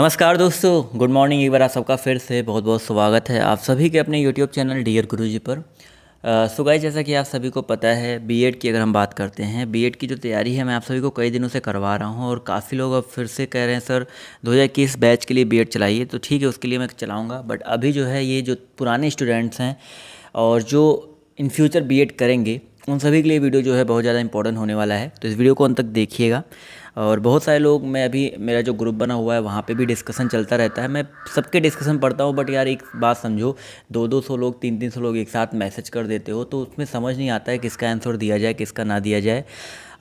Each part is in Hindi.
नमस्कार दोस्तों गुड मॉर्निंग एक बार आप सबका फिर से बहुत बहुत स्वागत है आप सभी के अपने यूट्यूब चैनल डियर गुरु जी पर सुगाई जैसा कि आप सभी को पता है बीएड की अगर हम बात करते हैं बीएड की जो तैयारी है मैं आप सभी को कई दिनों से करवा रहा हूं और काफ़ी लोग अब फिर से कह रहे हैं सर इक्कीस बैच के लिए बीएड चलाइए तो ठीक है उसके लिए मैं चलाऊँगा बट अभी जो है ये जो पुराने स्टूडेंट्स हैं और जो इन फ्यूचर बी करेंगे उन सभी के लिए वीडियो जो है बहुत ज़्यादा इंपॉर्टेंट होने वाला है तो इस वीडियो को अंत तक देखिएगा और बहुत सारे लोग मैं अभी मेरा जो ग्रुप बना हुआ है वहाँ पे भी डिस्कशन चलता रहता है मैं सबके डिस्कशन पढ़ता हूँ बट यार एक बात समझो दो दो सौ लोग तीन तीन सौ लोग एक साथ मैसेज कर देते हो तो उसमें समझ नहीं आता है किसका आंसर दिया जाए किसका ना दिया जाए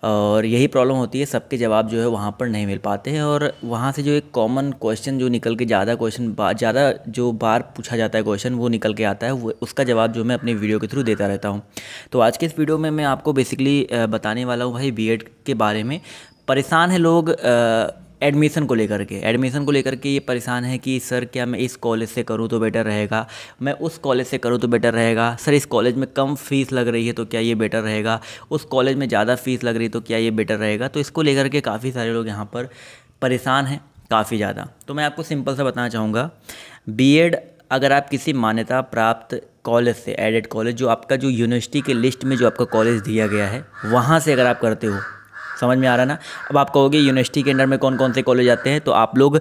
और यही प्रॉब्लम होती है सबके जवाब जो है वहाँ पर नहीं मिल पाते हैं और वहाँ से जो एक कॉमन क्वेश्चन जो निकल के ज़्यादा क्वेश्चन ज़्यादा जो बार पूछा जाता है क्वेश्चन वो निकल के आता है वो उसका जवाब जो मैं अपने वीडियो के थ्रू देता रहता हूँ तो आज के इस वीडियो में मैं आपको बेसिकली बताने वाला हूँ भाई बी के बारे में परेशान है लोग एडमिशन को लेकर के एडमिशन को लेकर के ये परेशान है कि सर क्या मैं इस कॉलेज से करूँ तो बेटर रहेगा मैं उस कॉलेज से करूँ तो बेटर रहेगा सर इस कॉलेज में कम फीस लग रही है तो क्या ये बेटर रहेगा उस कॉलेज में ज़्यादा फीस लग रही है तो क्या ये बेटर रहेगा तो इसको लेकर के काफ़ी सारे लोग यहाँ पर परेशान हैं काफ़ी ज़्यादा तो मैं आपको सिंपल सा बताना चाहूँगा बी अगर आप किसी मान्यता प्राप्त कॉलेज से एडेड कॉलेज जो आपका जो यूनिवर्सिटी के लिस्ट में जो आपका कॉलेज दिया गया है वहाँ से अगर आप करते हो समझ में आ रहा ना अब आप कहोगे यूनिवर्सिटी के अंडर में कौन कौन से कॉलेज आते हैं तो आप लोग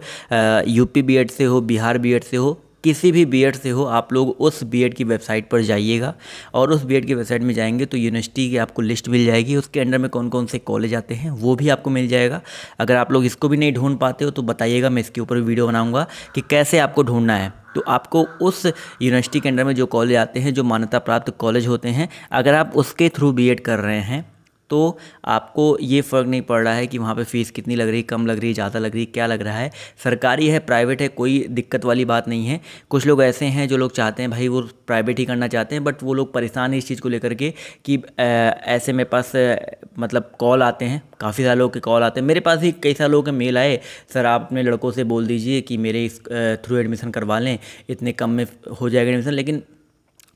यूपी बी से हो बिहार बी से हो किसी भी बीएड से हो आप लोग उस बीएड की वेबसाइट पर जाइएगा और उस बीएड की वेबसाइट में जाएंगे तो यूनिवर्सिटी की आपको लिस्ट मिल जाएगी उसके अंडर में कौन कौन से कॉलेज आते हैं वो भी आपको मिल जाएगा अगर आप लोग इसको भी नहीं ढूंढ पाते हो तो बताइएगा मैं इसके ऊपर वीडियो बनाऊँगा कि कैसे आपको ढूंढना है तो आपको उस यूनिवर्सिटी के अंडर में जो कॉलेज आते हैं जो मान्यता प्राप्त कॉलेज होते हैं अगर आप उसके थ्रू बी कर रहे हैं तो आपको ये फ़र्क नहीं पड़ रहा है कि वहाँ पे फ़ीस कितनी लग रही कम लग रही ज़्यादा लग रही क्या लग रहा है सरकारी है प्राइवेट है कोई दिक्कत वाली बात नहीं है कुछ लोग ऐसे हैं जो लोग चाहते हैं भाई वो प्राइवेट ही करना चाहते हैं बट वो लोग परेशान हैं इस चीज़ को लेकर के कि ऐसे मेरे पास मतलब कॉल आते हैं काफ़ी सारे लोग के कॉल आते हैं मेरे पास ही कई सारे लोगों के मेल आए सर आप अपने लड़कों से बोल दीजिए कि मेरे इस थ्रू एडमिशन करवा लें इतने कम में हो जाएगा एडमिशन लेकिन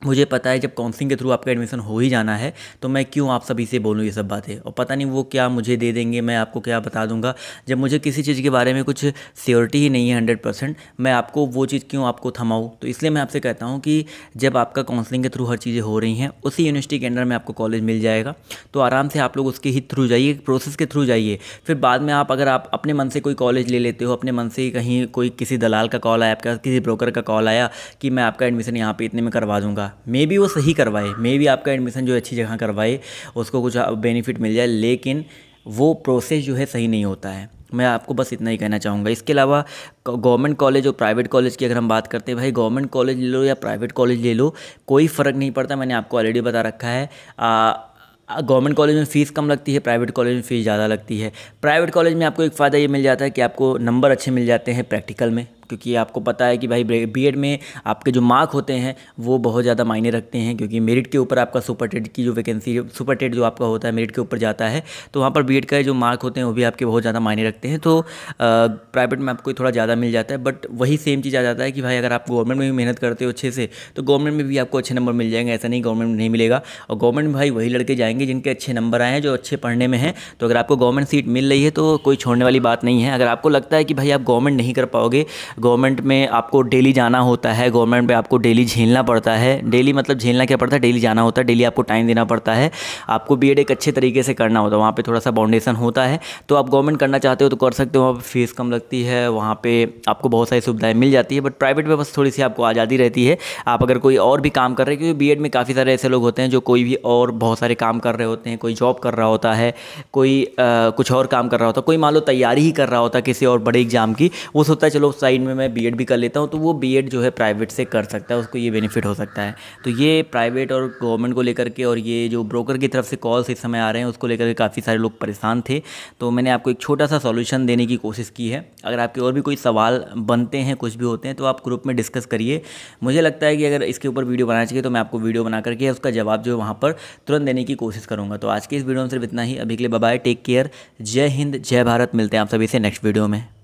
मुझे पता है जब काउंसलिंग के थ्रू आपका एडमिशन हो ही जाना है तो मैं क्यों आप सभी से बोलूँ ये सब बातें और पता नहीं वो क्या मुझे दे देंगे मैं आपको क्या बता दूंगा जब मुझे किसी चीज़ के बारे में कुछ सियोरिटी ही नहीं है हंड्रेड परसेंट मैं आपको वो चीज़ क्यों आपको थमाऊँ तो इसलिए मैं आपसे कहता हूँ कि जब आपका काउंसलिंग के थ्रू हर चीज़ें हो रही हैं उसी यूनिवर्सिटी के अंडर में आपको कॉलेज मिल जाएगा तो आराम से आप लोग उसके ही थ्रू जाइए प्रोसेस के थ्रू जाइए फिर बाद में आप अगर आप अपने मन से कोई कॉलेज ले लेते हो अपने मन से कहीं कोई किसी दलाल का कॉल आया आपका किसी ब्रोकर का कॉल आया कि मैं आपका एडमिशन यहाँ पर इतने में करवा दूँगा मे बी वो सही करवाए मे बी आपका एडमिशन जो अच्छी जगह करवाए उसको कुछ बेनिफिट मिल जाए लेकिन वो प्रोसेस जो है सही नहीं होता है मैं आपको बस इतना ही कहना चाहूँगा इसके अलावा गवर्नमेंट कॉलेज और प्राइवेट कॉलेज की अगर हम बात करते हैं भाई गवर्नमेंट कॉलेज ले लो या प्राइवेट कॉलेज ले लो कोई फ़र्क नहीं पड़ता मैंने आपको ऑलरेडी बता रखा है गवर्नमेंट कॉलेज में फ़ीस कम लगती है प्राइवेट कॉलेज में फ़ीस ज़्यादा लगती है प्राइवेट कॉलेज में आपको एक फ़ायदा ये मिल जाता है कि आपको नंबर अच्छे मिल जाते हैं प्रैक्टिकल में क्योंकि आपको पता है कि भाई बी में आपके जो मार्क होते हैं वो बहुत ज़्यादा मायने रखते हैं क्योंकि मेरिट के ऊपर आपका सुपर टेड की जो वैकेंसी सुपर टेड जो आपका होता है मेरिट के ऊपर जाता है तो वहाँ पर बी का जो मार्क होते हैं वो भी आपके बहुत ज़्यादा मायने रखते हैं तो प्राइवेट में आपको थोड़ा ज़्यादा मिल जाता है बट वही सेम चीज़ आ जाता है कि भाई अगर आप गवर्नमेंट में भी मेहनत करते हो अच्छे से तो गवर्नमेंट में भी आपको अच्छे नंबर मिल जाएंगे ऐसा नहीं गवर्नमेंट में नहीं मिलेगा और गवर्नमेंट में भाई वही लड़के जाएंगे जिनके अच्छे नंबर आए हैं जो अच्छे पढ़ने में हैं तो अगर आपको गवर्नमेंट सीट मिल रही है तो कोई छोड़ने वाली बात नहीं है अगर आपको लगता है कि भाई आप गवर्नमेंट नहीं कर पाओगे गवर्नमेंट में आपको डेली जाना होता है गवर्नमेंट में आपको डेली झेलना पड़ता है डेली मतलब झेलना क्या पड़ता है डेली जाना होता है डेली आपको टाइम देना पड़ता है आपको बी एक अच्छे तरीके से करना होता है वहाँ पर थोड़ा सा बाउंडेशन होता है तो आप गवर्नमेंट करना चाहते हो तो कर सकते हो वहाँ पर फीस कम लगती है वहाँ पर आपको बहुत सारी सुविधाएँ मिल जाती है बट प्राइवेट में बस थोड़ी सी आपको आज़ादी रहती है आप अगर कोई और भी काम कर रहे हैं क्योंकि बी में काफ़ी सारे ऐसे लोग होते हैं जो कोई भी और बहुत सारे काम कर रहे होते हैं कोई जॉब कर रहा होता है कोई आ, कुछ और काम कर रहा होता है कोई मान लो तैयारी ही कर रहा होता है किसी और बड़े एग्ज़ाम की वो सोचता है चलो साइड टाइम में मैं बी भी कर लेता हूँ तो वो बी जो है प्राइवेट से कर सकता है उसको ये बेनिफिट हो सकता है तो ये प्राइवेट और गवर्नमेंट को लेकर के और ये जो ब्रोकर की तरफ से कॉल्स इस समय आ रहे हैं उसको लेकर के काफ़ी सारे लोग परेशान थे तो मैंने आपको एक छोटा सा सॉल्यूशन देने की कोशिश की है अगर आपके और भी कोई सवाल बनते हैं कुछ भी होते हैं तो आप ग्रुप में डिस्कस करिए मुझे लगता है कि अगर इसके ऊपर वीडियो बनाना चाहिए तो मैं आपको वीडियो बना करके उसका जवाब जो है वहाँ पर तुरंत देने की कोशिश करूँगा तो आज के इस वीडियो में सिर्फ इतना ही अभी के लिए बाय टेक केयर जय हिंद जय भारत मिलते हैं आप सभी से नेक्स्ट वीडियो में